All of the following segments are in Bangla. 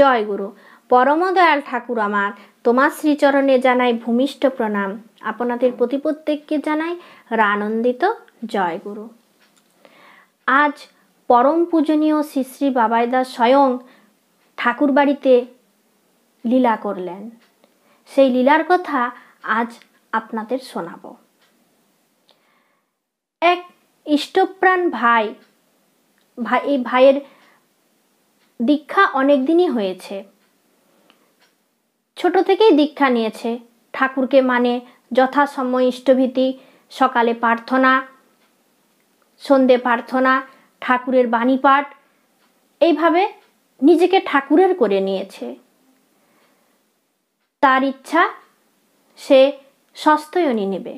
জয় গুরু পরমদয়াল ঠাকুর আমার তোমার শ্রীচরণে জানাই ভূমিষ্ঠ প্রণাম আপনাদের প্রতি প্রত্যেককে জানাই রানন্দিত জয় গুরু আজ পরম পূজনীয় শ্রী শ্রী বাবাইদা স্বয়ং ঠাকুর বাড়িতে লীলা করলেন সেই লীলার কথা আজ আপনাদের শোনাব এক ইষ্টপ্রাণ ভাই ভাই এই ভাইয়ের দীক্ষা অনেক দিনই হয়েছে ছোট থেকেই দীক্ষা নিয়েছে ঠাকুরকে মানে যথাসময় ইষ্টভীতি সকালে প্রার্থনা সন্ধে প্রার্থনা ঠাকুরের বাণী পাঠ এইভাবে নিজেকে ঠাকুরের করে নিয়েছে তার ইচ্ছা সে সস্তয়নী নেবে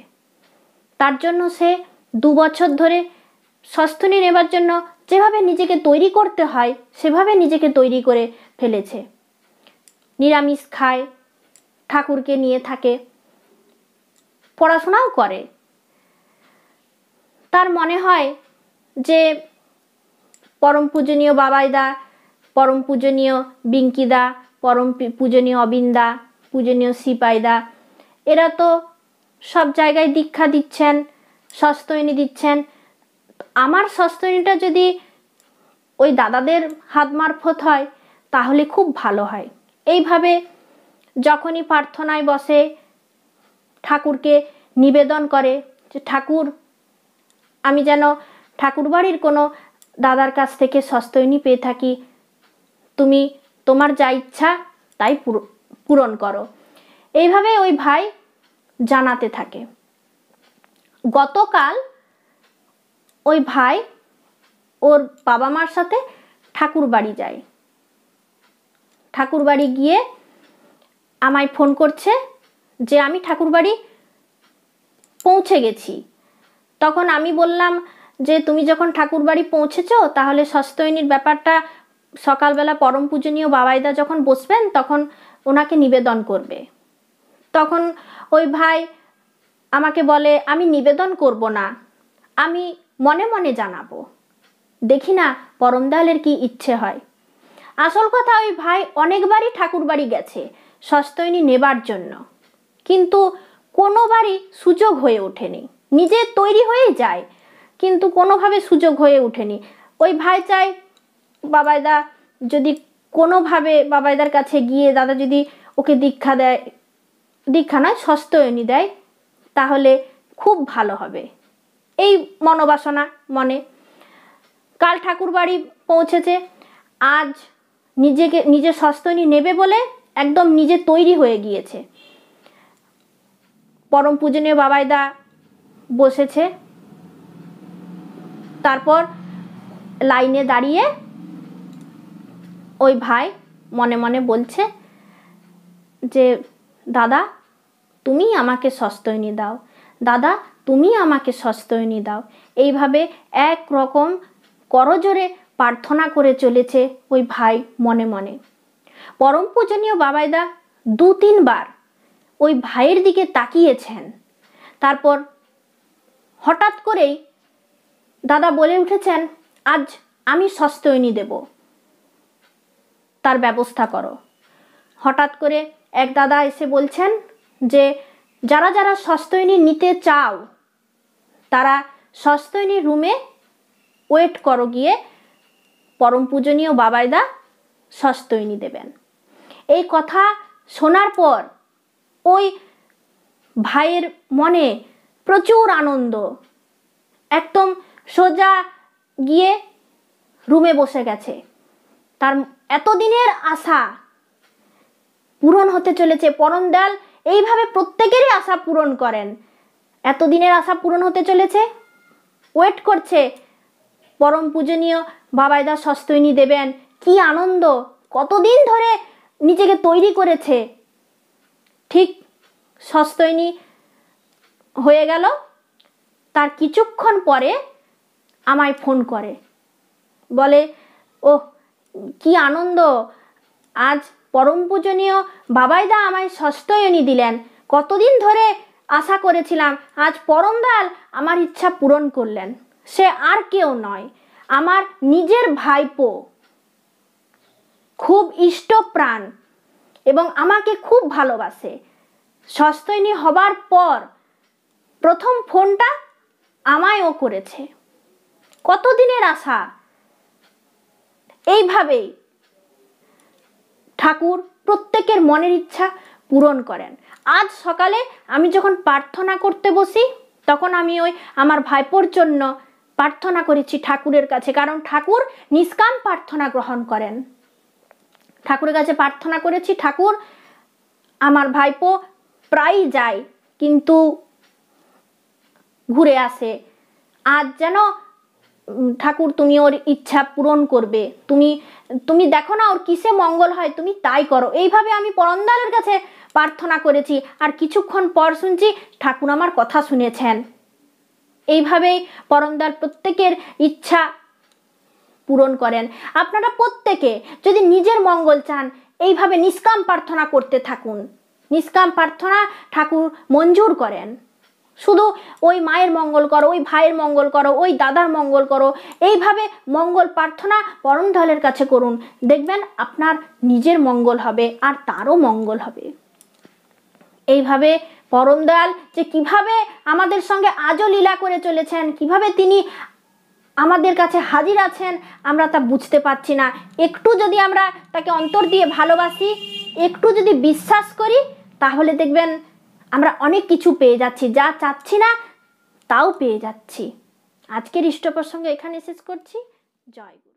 তার জন্য সে দু বছর ধরে সস্তনী নেবার জন্য যেভাবে নিজেকে তৈরি করতে হয় সেভাবে নিজেকে তৈরি করে ফেলেছে নিরামিষ খায় ঠাকুরকে নিয়ে থাকে পড়াশোনাও করে তার মনে হয় যে পরম পূজনীয় বাবাইদা পরম পূজনীয় বিঙ্কিদা পরম পূজনীয় অবিন্দা পূজনীয় সিপাইদা এরা তো সব জায়গায় দীক্ষা দিচ্ছেন সস্তয়নী দিচ্ছেন আমার সস্তনীটা যদি ওই দাদাদের হাত মারফত হয় তাহলে খুব ভালো হয় এইভাবে যখনই প্রার্থনায় বসে ঠাকুরকে নিবেদন করে যে ঠাকুর আমি যেন ঠাকুর বাড়ির কোনো দাদার কাছ থেকে সস্তনী পেয়ে থাকি তুমি তোমার যা ইচ্ছা তাই পূরণ করো এইভাবে ওই ভাই জানাতে থাকে গতকাল ওই ভাই ওর বাবা মার সাথে ঠাকুর বাড়ি যায় ঠাকুর বাড়ি গিয়ে আমায় ফোন করছে যে আমি ঠাকুর বাড়ি পৌঁছে গেছি তখন আমি বললাম যে তুমি যখন ঠাকুর বাড়ি পৌঁছেছ তাহলে সস্তয়নীর ব্যাপারটা সকালবেলা পরম পূজনীয় বাবাইদা যখন বসবেন তখন ওনাকে নিবেদন করবে তখন ওই ভাই আমাকে বলে আমি নিবেদন করব না আমি মনে মনে জানাবো দেখি না পরমদয়ালের কি ইচ্ছে হয় আসল কথা ওই ভাই অনেকবারই ঠাকুর বাড়ি গেছে সস্তৈনী নেবার জন্য কিন্তু কোনোবারই সুযোগ হয়ে ওঠেনি নিজে তৈরি হয়ে যায় কিন্তু কোনোভাবে সুযোগ হয়ে ওঠেনি ওই ভাই চাই বাবাইদা যদি কোনোভাবে বাবাইদার কাছে গিয়ে দাদা যদি ওকে দীক্ষা দেয় দীক্ষা নয় সস্তয়নি দেয় তাহলে খুব ভালো হবে এই মনোবাসনা মনে কাল ঠাকুর বাড়ি পৌঁছেছে আজ নিজেকে নিজের সস্তনী নেবে বলে একদম নিজে তৈরি হয়ে গিয়েছে পরম পূজনীয় বাবাইদা বসেছে তারপর লাইনে দাঁড়িয়ে ওই ভাই মনে মনে বলছে যে দাদা তুমি আমাকে সস্তনী দাও দাদা তুমি আমাকে সস্তয়নি দাও এইভাবে এক রকম করজোরে প্রার্থনা করে চলেছে ওই ভাই মনে মনে পরম পূজনীয় বাবাইদা দু তিনবার ওই ভাইয়ের দিকে তাকিয়েছেন তারপর হঠাৎ করেই দাদা বলে উঠেছেন আজ আমি সস্তয়নি দেব তার ব্যবস্থা করো হঠাৎ করে এক দাদা এসে বলছেন যে যারা যারা সস্তয়নি নিতে চাও তারা সস্তনী রুমে ওয়েট করো গিয়ে পরম পূজনীয় বাবাইদা সস্তৈনী দেবেন এই কথা শোনার পর ওই ভাইয়ের মনে প্রচুর আনন্দ একদম সোজা গিয়ে রুমে বসে গেছে তার এতদিনের আশা পূরণ হতে চলেছে পরম দেয়াল এইভাবে প্রত্যেকেরই আশা পূরণ করেন এতদিনের আশা পূরণ হতে চলেছে ওয়েট করছে পরম পূজনীয় বাবাইদা সস্তুইনি দেবেন কি আনন্দ কতদিন ধরে নিজেকে তৈরি করেছে ঠিক সস্তুইনি হয়ে গেল তার কিছুক্ষণ পরে আমায় ফোন করে বলে ও কি আনন্দ আজ পরম পূজনীয় বাবাইদা আমায় ষষ্ঠয়নী দিলেন কতদিন ধরে আশা করেছিলাম আজ পরম দয়াল আমার ইচ্ছা পূরণ করলেন সে আর কেউ নয় আমার নিজের ভাইপো খুব ইষ্ট প্রাণ এবং আমাকে খুব ভালোবাসে সস্তৈনী হবার পর প্রথম ফোনটা আমায়ও করেছে কতদিনের আশা এইভাবেই ঠাকুর প্রত্যেকের মনের ইচ্ছা পূরণ করেন আজ সকালে আমি যখন প্রার্থনা করতে বসি তখন আমি ওই আমার ভাইপোর জন্য প্রার্থনা করেছি ঠাকুরের কাছে কারণ ঠাকুর নিষ্কাম প্রার্থনা গ্রহণ করেন ঠাকুরের কাছে প্রার্থনা করেছি ঠাকুর আমার ভাইপো প্রায় যায় কিন্তু ঘুরে আসে আজ যেন ঠাকুর তুমি ওর ইচ্ছা পূরণ করবে তুমি তুমি দেখো না ওর কিসে মঙ্গল হয় তুমি তাই করো এইভাবে আমি পরন্দালের কাছে প্রার্থনা করেছি আর কিছুক্ষণ পর শুনছি ঠাকুর আমার কথা শুনেছেন এইভাবেই পরন্দার প্রত্যেকের ইচ্ছা পূরণ করেন আপনারা প্রত্যেকে যদি নিজের মঙ্গল চান এইভাবে নিষ্কাম প্রার্থনা করতে থাকুন নিষ্কাম প্রার্থনা ঠাকুর মঞ্জুর করেন শুধু ওই মায়ের মঙ্গল করো ওই ভাইয়ের মঙ্গল করো ওই দাদার মঙ্গল করো এইভাবে মঙ্গল প্রার্থনা পরম ঢালের কাছে করুন দেখবেন আপনার নিজের মঙ্গল হবে আর তারও মঙ্গল হবে এইভাবে পরম দয়াল যে কিভাবে আমাদের সঙ্গে আজও লীলা করে চলেছেন কিভাবে তিনি আমাদের কাছে হাজির আছেন আমরা তা বুঝতে পারছি না একটু যদি আমরা তাকে অন্তর দিয়ে ভালোবাসি একটু যদি বিশ্বাস করি তাহলে দেখবেন আমরা অনেক কিছু পেয়ে যাচ্ছি যা চাচ্ছি না তাও পেয়ে যাচ্ছি আজকের ইষ্ট প্রসঙ্গে এখানে শেষ করছি জয়